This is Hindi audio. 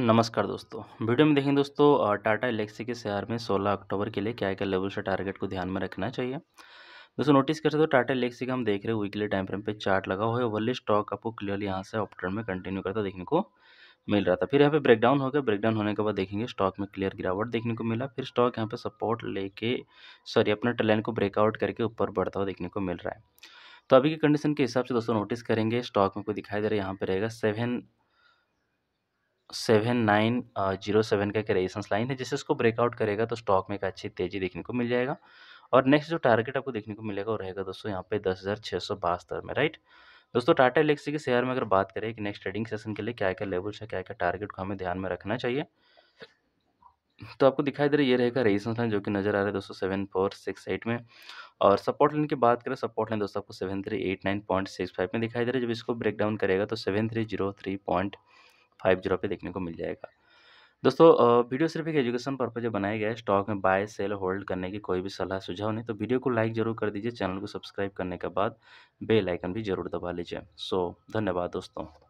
नमस्कार दोस्तों वीडियो में देखें दोस्तों टाटा एलेक्सी के शेयर में 16 अक्टूबर के लिए क्या क्या लेवल से टारगेट को ध्यान में रखना चाहिए दोस्तों नोटिस करते तो हो टाटा एलेक्सी का हम देख रहे हैं वीकली टाइम फ्रेम पे चार्ट लगा हुआ है ओवरली स्टॉक आपको क्लियरली यहाँ से ऑप्टर में कंटिन्यू करता देखने को मिल रहा था फिर यहाँ पे ब्रेकडाउन हो गया ब्रेकडाउन होने के बाद देखेंगे स्टॉक में क्लियर गिरावट देखने को मिला फिर स्टॉक यहाँ पे सपोर्ट लेके सॉरी अपने टलाइन को ब्रेकआउट करके ऊपर बढ़ता हुआ देखने को मिल रहा है तो अभी की कंडीशन के हिसाब से दोस्तों नोटिस करेंगे स्टॉक में कोई दिखाई दे रहा है यहाँ पे रहेगा seven seven nine zero seven का एक रेजिस्टेंस लाइन है जिससे इसको ब्रेकआउट करेगा तो स्टॉक में एक अच्छी तेज़ी देखने को मिल जाएगा और नेक्स्ट जो टारगेट आपको देखने को मिलेगा वो रहेगा दोस्तों यहाँ पे दस हज़ार छः सौ बहत्तर में राइट दोस्तों टाटा एलेक्सी के शेयर में अगर बात करें कि नेक्स्ट ट्रेडिंग सेशन के लिए क्या क्या लेवल्स है क्या क्या टारगेट को हमें ध्यान में रखना चाहिए तो आपको दिखाई दे रहा है ये रहेगा रेजिस्टेंस लाइन जो कि नज़र आ रहा है दोस्तों सेवन फोर सिक्स एट में और सपोर्ट लाइन की बात करें सपोर्ट लाइन दोस्तों आपको seven three eight nine point six five में दिखाई दे रहा है जब इसको ब्रेक डाउन करेगा तो seven three zero three point five zero पे देखने को मिल जाएगा दोस्तों वीडियो सिर्फ एक एजुकेशन पर्पज बनाया गया है स्टॉक में बाय सेल होल्ड करने की कोई भी सलाह सुझाव नहीं तो वीडियो को लाइक जरूर कर दीजिए चैनल को सब्सक्राइब करने के बाद बेल आइकन भी जरूर दबा लीजिए सो धन्यवाद दोस्तों